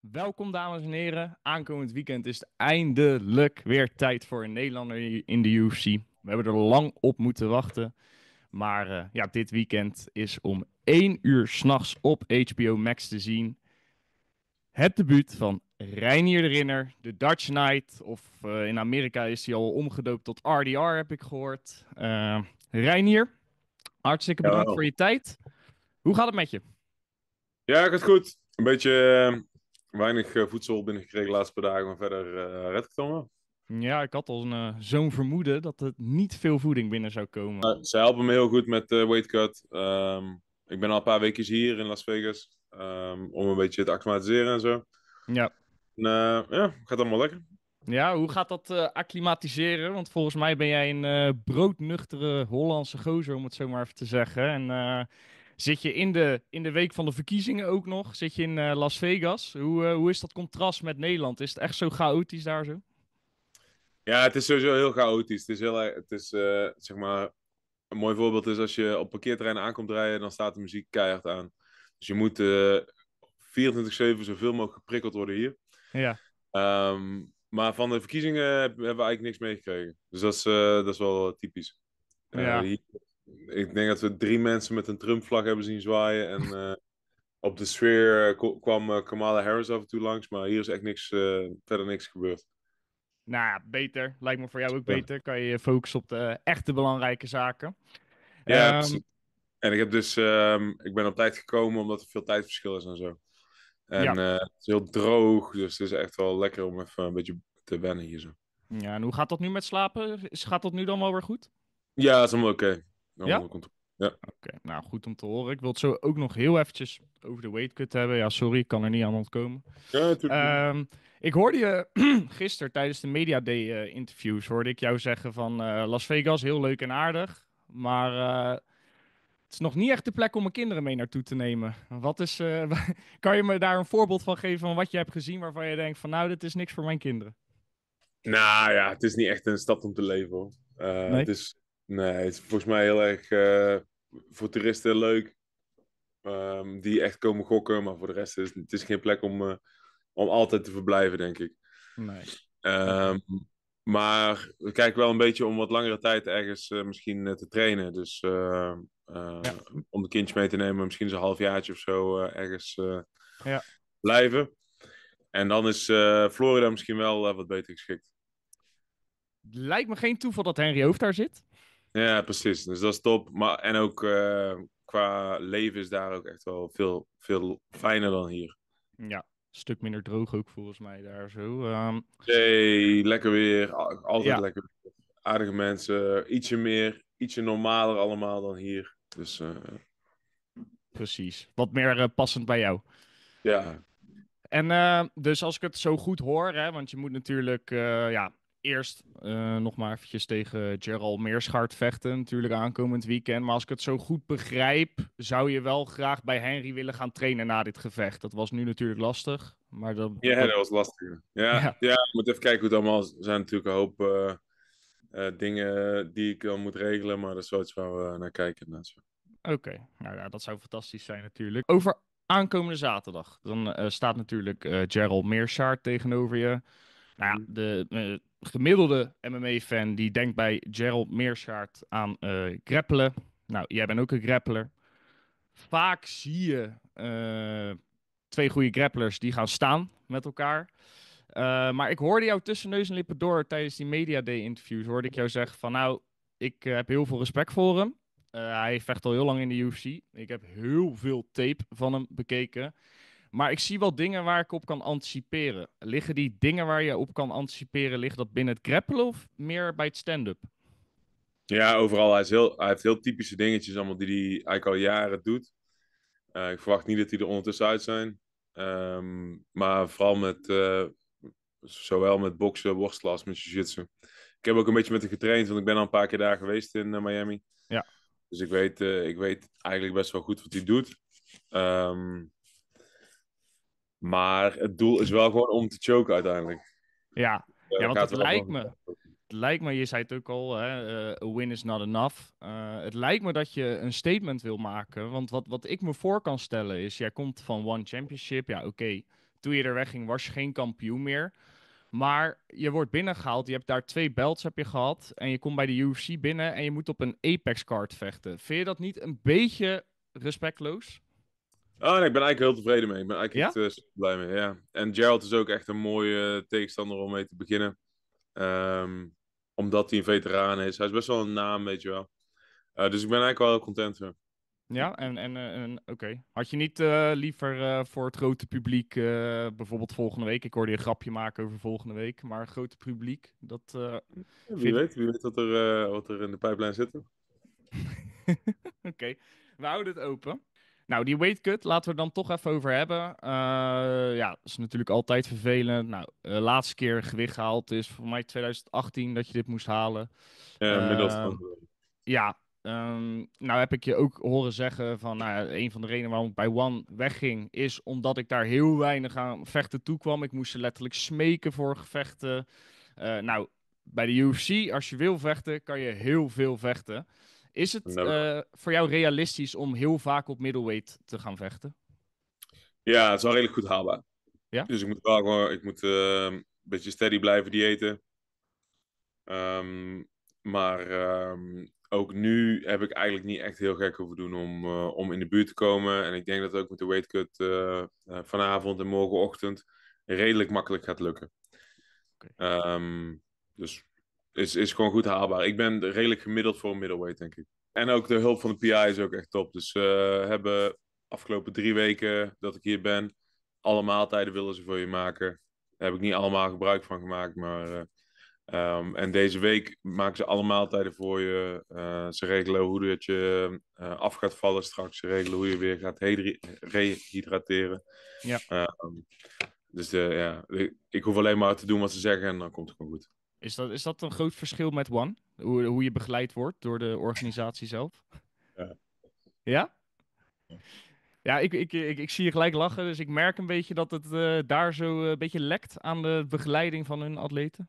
Welkom dames en heren. Aankomend weekend is het eindelijk weer tijd voor een Nederlander in de UFC. We hebben er lang op moeten wachten. Maar eh, ja, dit weekend is om 1 uur s'nachts op HBO Max te zien. Het debuut van Reinier de Rinner, de Dutch Knight. Of eh, in Amerika is hij al omgedoopt tot RDR, heb ik gehoord. Uh, Reinier, hartstikke bedankt voor je tijd. Hoe gaat het met je? Ja, gaat goed. Een beetje weinig eh, voedsel binnengekregen de laatste dagen, maar verder eh, red ik het Ja, ik had al eh, zo'n vermoeden dat het niet veel voeding binnen zou komen. Nou, ze helpen me heel goed met de weight weightcut. Ehm, ik ben al een paar weken hier in Las Vegas ehm, om een beetje te acclimatiseren en zo. Ja. En, ja, gaat allemaal lekker. Ja, hoe gaat dat acclimatiseren? Want volgens mij ben jij een broodnuchtere Hollandse gozer, om het zo maar even te zeggen. En Zit je in de, in de week van de verkiezingen ook nog? Zit je in eh, Las Vegas? Hoe, eh, hoe is dat contrast met Nederland? Is het echt zo chaotisch daar zo? Ja, het is sowieso heel chaotisch. Het is, heel, het is eh, zeg maar, een mooi voorbeeld is als je op parkeerterrein aankomt rijden, dan staat de muziek keihard aan. Dus je moet 24-7 zoveel mogelijk geprikkeld worden hier. Ja. Ehm, maar van de verkiezingen hebben we eigenlijk niks meegekregen. Dus dat is, dat is wel typisch. Ja ik denk dat we drie mensen met een Trump-vlag hebben zien zwaaien. En eh, op de sfeer eh, kwam eh, Kamala Harris af en toe langs. Maar hier is echt niks, verder niks gebeurd. Nou ja, beter. Lijkt me voor jou ook beter. Kan je je focussen op de echte belangrijke zaken. Ja, ehm, en ik, heb dus, ehm, ik ben op tijd gekomen omdat er veel tijdverschil is en zo. En het is heel droog, dus het is echt wel lekker om even een beetje te wennen hier zo. Ja, en hoe gaat dat nu met slapen? Gaat dat nu dan wel weer goed? Ja, dat is allemaal oké. Okay ja? Ja. Oké, nou goed om te horen. Ik wil het zo ook nog heel eventjes over de weightcut hebben. Ja, sorry, ik kan er niet aan ontkomen. Ja, ehm, ik hoorde je gisteren tijdens de Media Day eh, interviews, hoorde ik jou zeggen van eh, Las Vegas, heel leuk en aardig, maar eh, het is nog niet echt de plek om mijn kinderen mee naartoe te nemen. Wat is, kan je me daar een voorbeeld van geven van wat je hebt gezien waarvan je denkt van nou, dit is niks voor mijn kinderen? Nou ja, het is niet echt een stad om te leven Nee? Het is Nee, het is volgens mij heel erg eh, voor toeristen leuk. Ehm, die echt komen gokken. Maar voor de rest is het is geen plek om, eh, om altijd te verblijven, denk ik. Nee. Ehm, maar we kijken wel een beetje om wat langere tijd ergens eh, misschien te trainen. Dus om de kindje mee te nemen, misschien eens een halfjaartje of zo ergens ja. blijven. En dan is Florida misschien wel wat beter geschikt. Lijkt me geen toeval dat Henry Hoofd daar zit. Ja, precies. Dus dat is top. Maar, en ook eh, qua leven is daar ook echt wel veel, veel fijner dan hier. Ja, een stuk minder droog ook volgens mij daar zo. Um... lekker weer. Altijd lekker weer. Aardige mensen. Ietsje meer, ietsje normaler allemaal dan hier. Dus, eh. Precies. Wat meer eh, passend bij jou. Ja. En dus als ik het zo goed hoor, hè, want je moet natuurlijk ja, eerst eh, nog maar eventjes tegen Gerald Meerschaart vechten. Natuurlijk aankomend weekend. Maar als ik het zo goed begrijp, zou je wel graag bij Henry willen gaan trainen na dit gevecht. Dat was nu natuurlijk lastig. Maar Ja, dat was lastig. Ja, ja. moet even kijken hoe het allemaal Er zijn natuurlijk een hoop eh, eh, dingen die ik dan moet regelen. Maar dat is wel iets waar we naar kijken. Oké, nou ja, dat zou fantastisch zijn natuurlijk. Over aankomende zaterdag. Dan staat natuurlijk Gerald Meerschaart tegenover je. Nou ja, de, gemiddelde MMA-fan die denkt bij Gerald Meerschaert aan uh, grappelen. Nou, jij bent ook een grappler. Vaak zie je eh, twee goede grapplers die gaan staan met elkaar. Eh, maar ik hoorde jou tussen neus en lippen door tijdens die Media Day interviews. Hoorde ik jou zeggen van nou, ik heb heel veel respect voor hem. hij vecht al heel lang in de UFC. Ik heb heel veel tape van hem bekeken. Maar ik zie wel dingen waar ik op kan anticiperen. Liggen die dingen waar je op kan anticiperen, ligt dat binnen het grappelen of meer bij het stand-up? Ja, overal. Hij, is heel, hij heeft heel typische dingetjes allemaal die hij eigenlijk al jaren doet. Eh, ik verwacht niet dat die er ondertussen uit zijn. Ehm, maar vooral met, eh, zowel met boksen, worstelen als met jiu-jitsu. Ik heb ook een beetje met hem getraind, want ik ben al een paar keer daar geweest in eh, Miami. Ja. Dus ik weet, ik weet eigenlijk best wel goed wat hij doet. Um, maar het doel is wel gewoon om te choken uiteindelijk. Ja, ja want het lijkt me. Het lijkt me, je zei het ook al, hè, uh, a win is not enough. Eh, het lijkt me dat je een statement wil maken. Want wat, wat ik me voor kan stellen is, jij komt van One Championship. Ja, oké, toen je er wegging was je geen kampioen meer. Maar je wordt binnengehaald, je hebt daar twee belts heb je gehad. En je komt bij de UFC binnen en je moet op een Apex-card vechten. Vind je dat niet een beetje respectloos? Oh, nee, ik ben eigenlijk heel tevreden mee. Ik ben eigenlijk ja? echt uh, blij mee, ja. En Gerald is ook echt een mooie eh, tegenstander om mee te beginnen. Ehm, omdat hij een veteraan is. Hij is best wel een naam, weet je wel. Eh, dus ik ben eigenlijk wel heel content. Hè. Ja, en, en, en oké. Had je niet liever voor het grote publiek, bijvoorbeeld volgende week, ik hoorde je een grapje maken over volgende week, maar grote publiek, dat... wie, weet, wie weet wat er, wat er in de pijplijn zit. oké, we houden het open. Nou, die weight cut laten we dan toch even over hebben. Eh, ja, dat is natuurlijk altijd vervelend. Nou, de eh, laatste keer gewicht gehaald is voor mij 2018 dat je dit moest halen. Ja, eh, ja, ehm, nou heb ik je ook horen zeggen van, nou een van de redenen waarom ik bij One wegging is omdat ik daar heel weinig aan vechten toe kwam. Ik moest ze letterlijk smeken voor gevechten. nou, bij de UFC, als je wil vechten, kan je heel veel vechten. Is het eh, voor jou realistisch om heel vaak op middleweight te gaan vechten? Ja, het is wel redelijk goed haalbaar. Ja? Dus ik moet wel gewoon, ik moet ehm, een beetje steady blijven diëten. Um, maar ehm, ook nu heb ik eigenlijk niet echt heel gek hoeven doen om, eh, om in de buurt te komen. En ik denk dat ook met de weightcut eh, vanavond en morgenochtend redelijk makkelijk gaat lukken. dus is, is gewoon goed haalbaar. Ik ben redelijk gemiddeld voor een middleweight, denk ik. En ook de hulp van de PI is ook echt top. Dus we eh, hebben afgelopen drie weken dat ik hier ben, alle maaltijden willen ze voor je maken. Daar heb ik niet allemaal gebruik van gemaakt, maar. Eh, ehm, en deze week maken ze alle maaltijden voor je. Eh, ze regelen hoe dat je af gaat vallen straks. Ze regelen hoe je weer gaat rehydrateren. Ja. Ehm, dus de, ja, ik hoef alleen maar te doen wat ze zeggen en dan komt het gewoon goed. Is dat, is dat een groot verschil met One? Hoe, hoe je begeleid wordt door de organisatie zelf? Ja? Ja, ja ik, ik, ik, ik, zie je gelijk lachen, dus ik merk een beetje dat het eh, daar zo eh, een beetje lekt aan de begeleiding van hun atleten.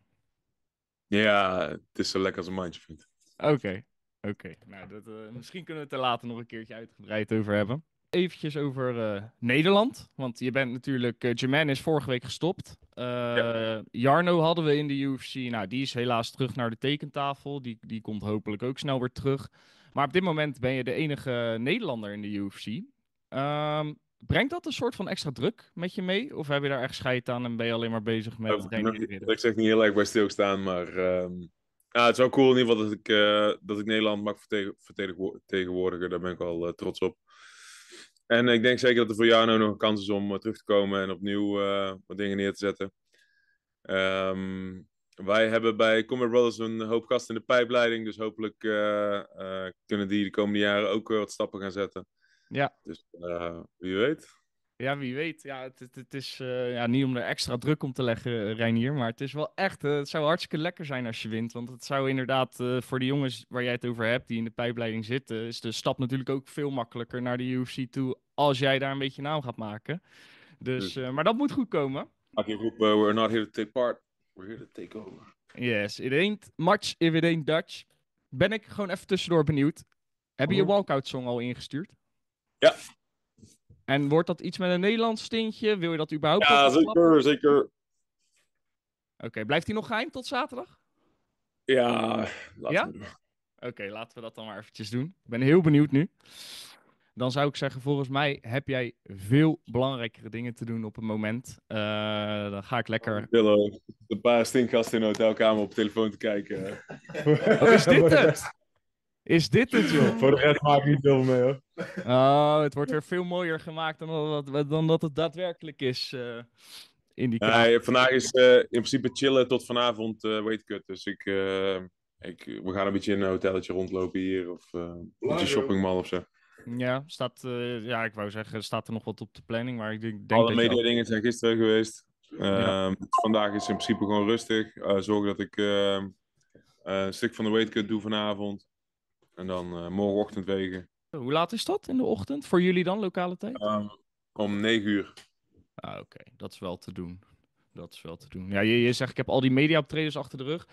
Ja, het is zo lekker als een mandje vindt. Oké, oké. Nou, eh, misschien kunnen we het er later nog een keertje uitgebreid over hebben eventjes over eh, Nederland. Want je bent natuurlijk, uh, is vorige week gestopt. Uh, Jarno hadden we in de UFC. Nou, die is helaas terug naar de tekentafel. Die, die komt hopelijk ook snel weer terug. Maar op dit moment ben je de enige Nederlander in de UFC. Ehm, brengt dat een soort van extra druk met je mee? Of heb je daar echt scheid aan en ben je alleen maar bezig met... Nou, ik, zeg niet heel erg bij stilstaan, maar... Ehm, ja, het is wel cool in ieder geval dat ik, dat ik Nederland mag vertegen vertegenwoordigen. Daar ben ik al trots op. En ik denk zeker dat er voor jou nou nog een kans is om eh, terug te komen en opnieuw eh, wat dingen neer te zetten. Ehm, wij hebben bij Comer Brothers een hoop gasten in de pijpleiding. Dus hopelijk eh, kunnen die de komende jaren ook wat stappen gaan zetten. Ja. Dus wie weet. Ja, wie weet. Ja, het, het, is eh, ja, niet om er extra druk om te leggen, eh, Reinier. Maar het is wel echt. Eh, het zou hartstikke lekker zijn als je wint. Want het zou inderdaad voor de jongens waar jij het over hebt, die in de pijpleiding zitten, is de stap natuurlijk ook veel makkelijker naar de UFC toe. Als jij daar een beetje naam gaat maken. Dus, dus- maar dat moet goed komen. roep, we're not here to take part. We're here to take over. Yes, it ain't much if it ain't Dutch. Ben ik gewoon even tussendoor benieuwd. Heb je je walkout song al ingestuurd? Ja, en wordt dat iets met een Nederlands tintje? Wil je dat überhaupt? Ja, zeker, zeker. Oké, blijft hij nog geheim tot zaterdag? Ja, ja? Oké, laten we dat dan maar eventjes doen. Ik ben heel benieuwd nu. Dan zou ik zeggen, volgens mij heb jij veel belangrijkere dingen te doen op het moment. Eh, dan ga ik lekker... Hallo, eh, een paar stinkgasten in de hotelkamer op de telefoon te kijken. Wat is dit het? Is dit het, joh? Voor de rest maak ik niet veel mee, hoor. Oh, het wordt weer veel mooier gemaakt dan dat, dan dat het daadwerkelijk is. Eh, in die Nee, vandaag is eh, in principe chillen tot vanavond uh, het. Dus ik, ik, we gaan een beetje in een hotelletje rondlopen hier. Of een beetje shoppingmall of zo. Ja, staat, ja, ik wou zeggen, staat er nog wat op de planning. Maar ik denk Alle dingen zijn gisteren geweest. Ehm, vandaag is in principe gewoon rustig. zorg dat ik ehm, een stuk van de weightcut doe vanavond. En dan morgenochtend wegen. Hoe laat is dat in de ochtend? Voor jullie dan, lokale tijd? Ehm, om negen uur. Ah, oké. Dat is wel te doen. Dat is wel te doen. Ja, je, je zegt, ik heb al die mediaoptredens achter de rug.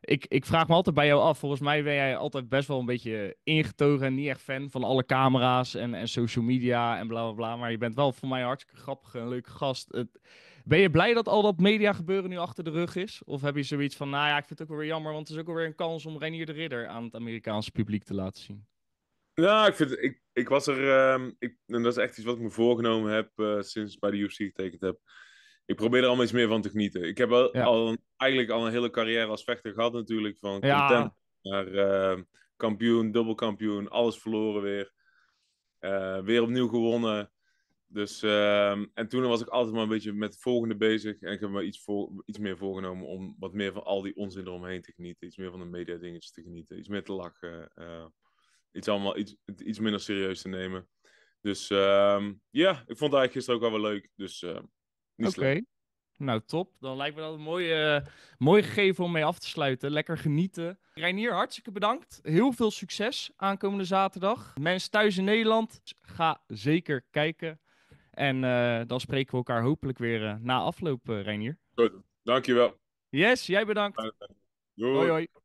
Ik, ik vraag me altijd bij jou af. Volgens mij ben jij altijd best wel een beetje ingetogen en niet echt fan van alle camera's en, en social media en bla bla bla. Maar je bent wel voor mij een hartstikke grappige en leuke gast. Het, ben je blij dat al dat media gebeuren nu achter de rug is? Of heb je zoiets van, nou ja, ik vind het ook wel weer jammer, want het is ook wel weer een kans om Renier de Ridder aan het Amerikaanse publiek te laten zien? Nou, ik, vind, ik, ik was er. Ehm, ik, en dat is echt iets wat ik me voorgenomen heb eh, sinds ik bij de UFC getekend heb. Ik probeer er allemaal iets meer van te genieten. Ik heb al eigenlijk al een hele carrière als vechter gehad, natuurlijk. Van content naar ehm, kampioen, dubbelkampioen, alles verloren weer. Eh, weer opnieuw gewonnen. Dus, ehm, en toen was ik altijd maar een beetje met het volgende bezig. En ik heb me iets, voor, iets meer voorgenomen om wat meer van al die onzin eromheen te genieten. Iets meer van de media dingetjes te genieten. Iets meer te lachen. Eh iets, allemaal, iets, iets minder serieus te nemen. Dus ehm, ja, ik vond het eigenlijk gisteren ook wel wel leuk. Dus ehm, Oké. Nou, top. Dan lijkt me dat een mooie, eh, mooi gegeven om mee af te sluiten. Lekker genieten. Reinier, hartstikke bedankt. Heel veel succes aankomende zaterdag. Mensen thuis in Nederland, ga zeker kijken. En eh, dan spreken we elkaar hopelijk weer eh, na afloop, Reinier. Goed, dankjewel. Yes, jij bedankt. Doei. Hoi, hoi.